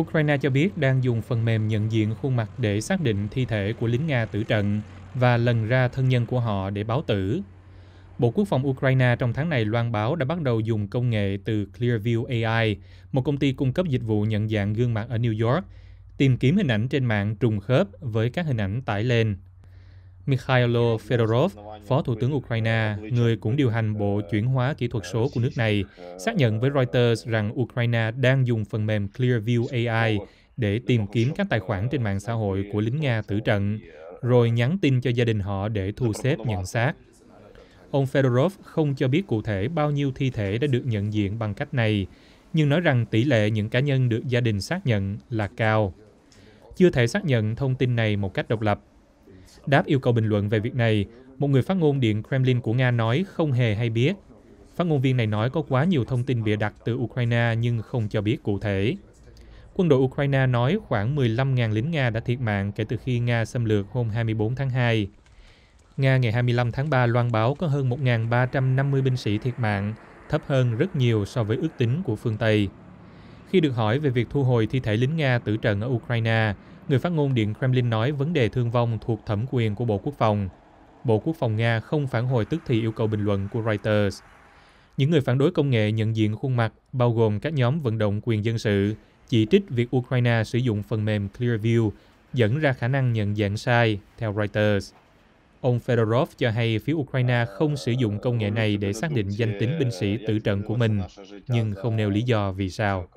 Ukraine cho biết đang dùng phần mềm nhận diện khuôn mặt để xác định thi thể của lính Nga tử trận và lần ra thân nhân của họ để báo tử. Bộ Quốc phòng Ukraine trong tháng này loan báo đã bắt đầu dùng công nghệ từ Clearview AI, một công ty cung cấp dịch vụ nhận dạng gương mặt ở New York, tìm kiếm hình ảnh trên mạng trùng khớp với các hình ảnh tải lên. Mikhailo Fedorov, Phó Thủ tướng Ukraine, người cũng điều hành Bộ chuyển hóa kỹ thuật số của nước này, xác nhận với Reuters rằng Ukraine đang dùng phần mềm Clearview AI để tìm kiếm các tài khoản trên mạng xã hội của lính Nga tử trận, rồi nhắn tin cho gia đình họ để thu xếp nhận xác. Ông Fedorov không cho biết cụ thể bao nhiêu thi thể đã được nhận diện bằng cách này, nhưng nói rằng tỷ lệ những cá nhân được gia đình xác nhận là cao. Chưa thể xác nhận thông tin này một cách độc lập, Đáp yêu cầu bình luận về việc này, một người phát ngôn Điện Kremlin của Nga nói không hề hay biết. Phát ngôn viên này nói có quá nhiều thông tin bịa đặt từ Ukraine nhưng không cho biết cụ thể. Quân đội Ukraine nói khoảng 15.000 lính Nga đã thiệt mạng kể từ khi Nga xâm lược hôm 24 tháng 2. Nga ngày 25 tháng 3 loan báo có hơn 1.350 binh sĩ thiệt mạng, thấp hơn rất nhiều so với ước tính của phương Tây. Khi được hỏi về việc thu hồi thi thể lính Nga tử trận ở Ukraine, Người phát ngôn Điện Kremlin nói vấn đề thương vong thuộc thẩm quyền của Bộ Quốc phòng. Bộ Quốc phòng Nga không phản hồi tức thì yêu cầu bình luận của Reuters. Những người phản đối công nghệ nhận diện khuôn mặt, bao gồm các nhóm vận động quyền dân sự, chỉ trích việc Ukraine sử dụng phần mềm Clearview dẫn ra khả năng nhận dạng sai, theo Reuters. Ông Fedorov cho hay phía Ukraine không sử dụng công nghệ này để xác định danh tính binh sĩ tử trận của mình, nhưng không nêu lý do vì sao.